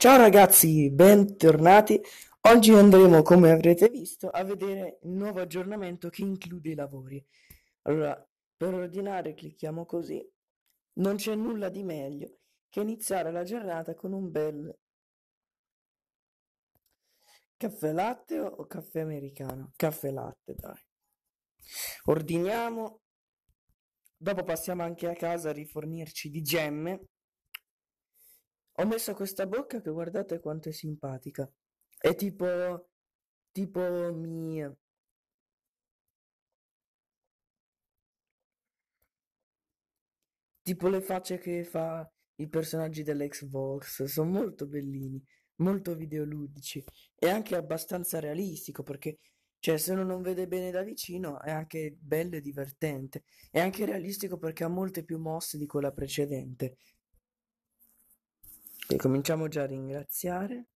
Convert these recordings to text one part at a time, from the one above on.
Ciao ragazzi, bentornati. Oggi andremo, come avrete visto, a vedere il nuovo aggiornamento che include i lavori. Allora, per ordinare clicchiamo così. Non c'è nulla di meglio che iniziare la giornata con un bel caffè latte o caffè americano? Caffè latte, dai. Ordiniamo. Dopo passiamo anche a casa a rifornirci di gemme ho messo questa bocca che guardate quanto è simpatica. È tipo... tipo mi... Tipo le facce che fa i personaggi dell'Xbox. Sono molto bellini, molto videoludici. E anche abbastanza realistico perché... Cioè, se uno non vede bene da vicino è anche bello e divertente. È anche realistico perché ha molte più mosse di quella precedente. Li cominciamo già a ringraziare.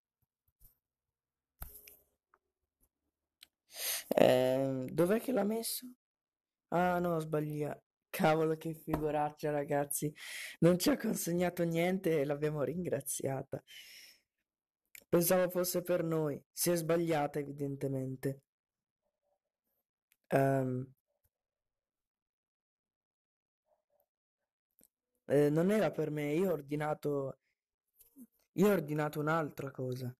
Eh, dov'è che l'ha messo? Ah no, sbaglia. Cavolo che figuraccia ragazzi. Non ci ha consegnato niente e l'abbiamo ringraziata. Pensavo fosse per noi. Si è sbagliata evidentemente. Um, eh, non era per me, io ho ordinato io ho ordinato un'altra cosa.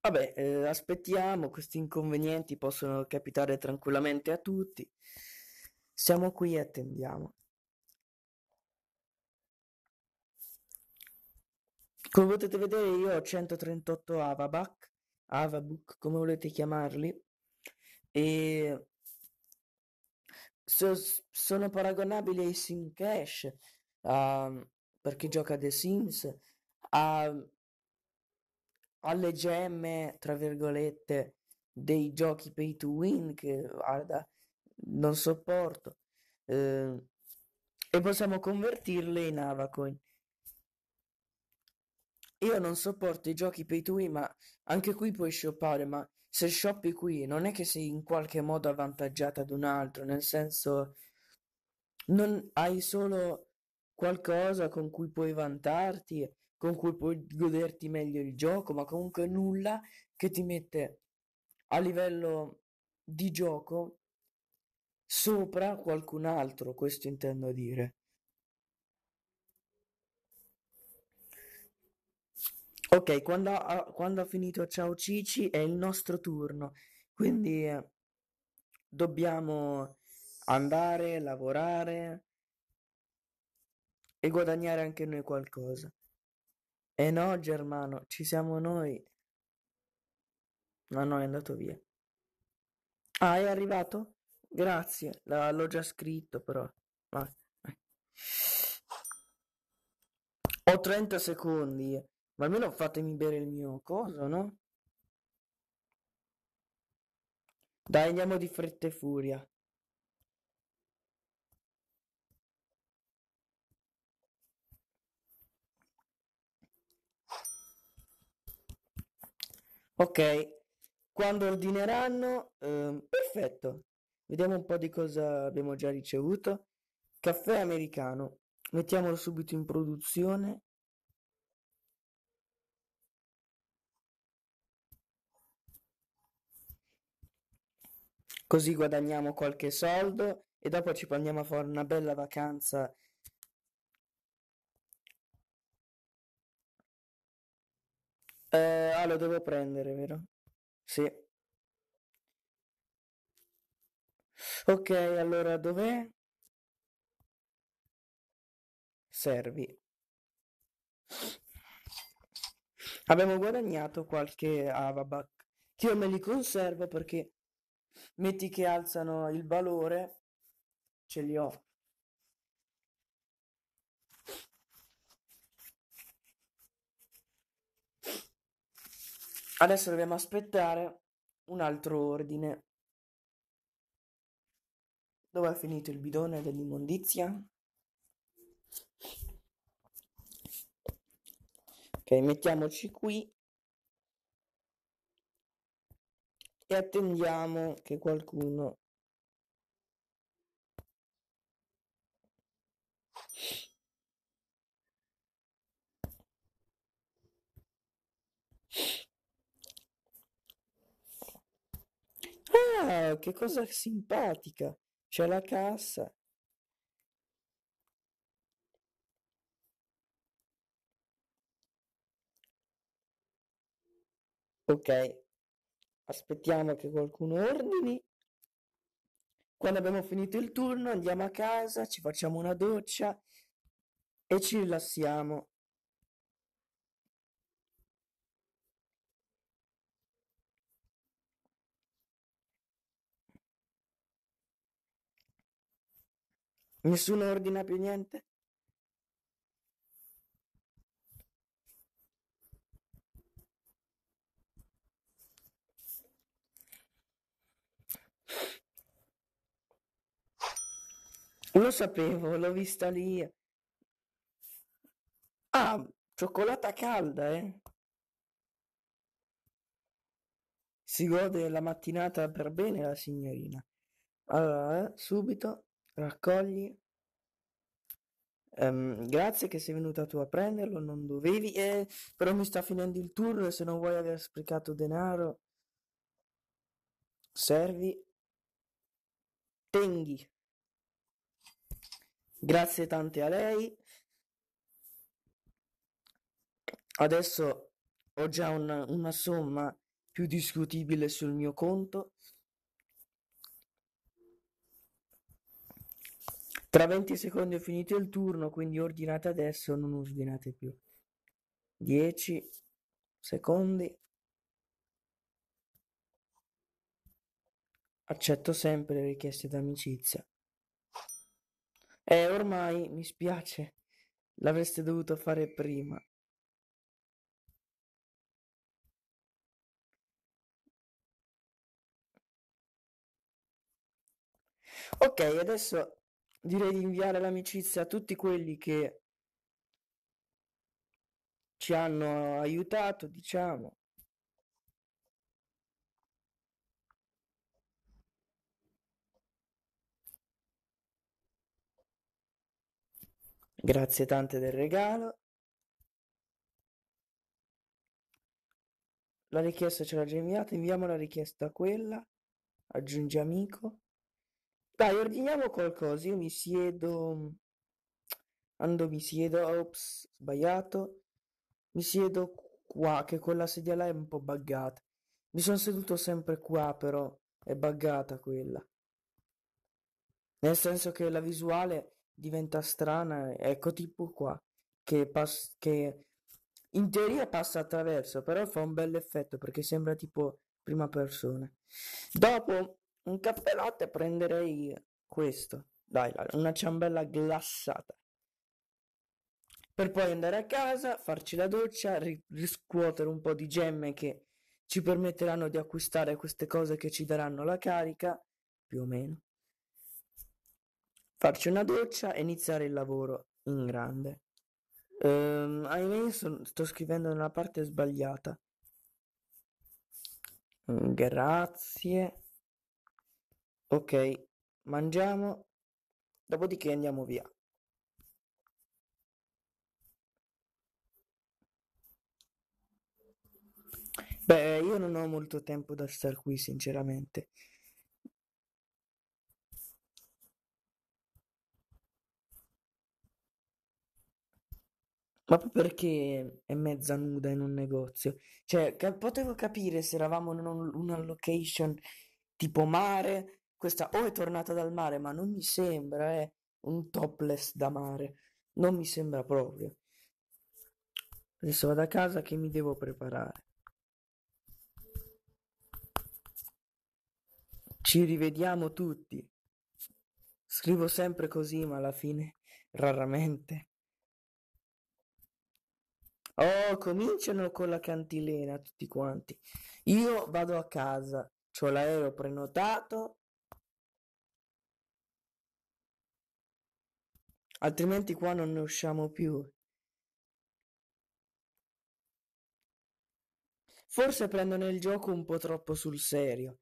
Vabbè, eh, aspettiamo, questi inconvenienti possono capitare tranquillamente a tutti. Siamo qui e attendiamo. Come potete vedere io ho 138 Avabuck, Avabuck come volete chiamarli, e so, sono paragonabili ai Syncash, a, per chi gioca a The Sims, a, alle gemme, tra virgolette, dei giochi pay to win che guarda, non sopporto. Eh, e possiamo convertirle in Avacoin. Io non sopporto i giochi pay to win, ma anche qui puoi shoppare, ma se shoppi qui non è che sei in qualche modo avvantaggiata ad un altro, nel senso non hai solo qualcosa con cui puoi vantarti, con cui puoi goderti meglio il gioco, ma comunque nulla che ti mette a livello di gioco sopra qualcun altro, questo intendo dire. Ok, quando ha, quando ha, finito Ciao Cici è il nostro turno, quindi eh, dobbiamo andare, lavorare, e guadagnare anche noi qualcosa. E no, Germano, ci siamo noi. Ma no, è andato via. Ah, è arrivato? Grazie, la, l'ho già scritto però. Ma... Ho 30 secondi, ma almeno fatemi bere il mio coso, no? Dai, andiamo di fretta e furia. Ok, quando ordineranno, ehm, perfetto. Vediamo un po' di cosa abbiamo già ricevuto. Caffè americano, mettiamolo subito in produzione. Così guadagniamo qualche soldo e dopo ci andiamo a fare una bella vacanza Eh, ah, lo devo prendere, vero? Sì. Ok, allora dov'è? Servi. Abbiamo guadagnato qualche avabac. Ah, io me li conservo perché metti che alzano il valore, ce li ho. Adesso dobbiamo aspettare un altro ordine. Dove è finito il bidone dell'immondizia? Ok, mettiamoci qui e attendiamo che qualcuno Eh, che cosa simpatica, c'è la cassa. Ok, aspettiamo che qualcuno ordini. Quando abbiamo finito il turno andiamo a casa, ci facciamo una doccia e ci rilassiamo. Nessuno ordina più niente? Lo sapevo, l'ho vista lì. Ah, cioccolata calda, eh. Si gode la mattinata per bene la signorina. Allora, eh, subito raccogli. Ehm, grazie che sei venuta tu a prenderlo, non dovevi, eh, però mi sta finendo il tour, se non vuoi aver sprecato denaro, servi, tenghi. Grazie tante a lei. Adesso ho già una, una somma più discutibile sul mio conto Tra 20 secondi ho finito il turno, quindi ordinate adesso, non ordinate più. 10 secondi. Accetto sempre le richieste d'amicizia. E eh, ormai mi spiace, l'avreste dovuto fare prima. Ok, adesso direi di inviare l'amicizia a tutti quelli che ci hanno aiutato, diciamo. Grazie tante del regalo. La richiesta ce l'ha già inviata, inviamo la richiesta a quella, aggiungi amico. Dai, ordiniamo qualcosa. Io mi siedo. Quando mi siedo. Ops, sbagliato. Mi siedo qua, che quella sedia là è un po' buggata. Mi sono seduto sempre qua, però è buggata quella. Nel senso che la visuale diventa strana, ecco tipo qua, che, pass- che in teoria passa attraverso, però fa un bel effetto perché sembra tipo prima persona. Dopo un caffè latte prenderei questo. Dai, una ciambella glassata. Per poi andare a casa, farci la doccia, riscuotere un po' di gemme che ci permetteranno di acquistare queste cose che ci daranno la carica, più o meno. Farci una doccia e iniziare il lavoro in grande. Um, ahimè, sono, sto scrivendo nella parte sbagliata. Grazie. Ok, mangiamo, dopodiché andiamo via. Beh, io non ho molto tempo da star qui, sinceramente. Ma perché è mezza nuda in un negozio? Cioè, ca- potevo capire se eravamo in un- una location tipo mare questa o è tornata dal mare, ma non mi sembra eh, un topless da mare. Non mi sembra proprio. Adesso vado a casa che mi devo preparare. Ci rivediamo tutti. Scrivo sempre così, ma alla fine raramente. Oh, cominciano con la cantilena tutti quanti. Io vado a casa, ho l'aereo prenotato Altrimenti qua non ne usciamo più. Forse prendono il gioco un po' troppo sul serio.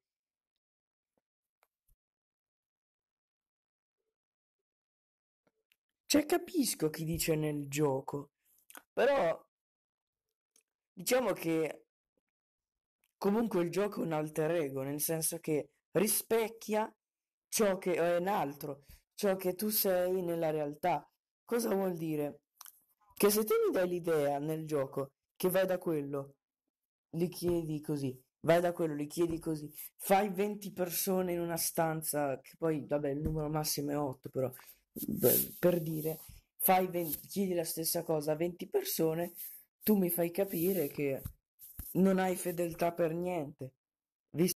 Cioè capisco chi dice nel gioco, però diciamo che comunque il gioco è un alter ego, nel senso che rispecchia ciò che è un altro, ciò che tu sei nella realtà. Cosa vuol dire? Che se te mi dai l'idea nel gioco che vai da quello, li chiedi così, vai da quello, li chiedi così, fai 20 persone in una stanza, che poi, vabbè, il numero massimo è 8, però, per dire, fai 20, chiedi la stessa cosa a 20 persone, tu mi fai capire che non hai fedeltà per niente.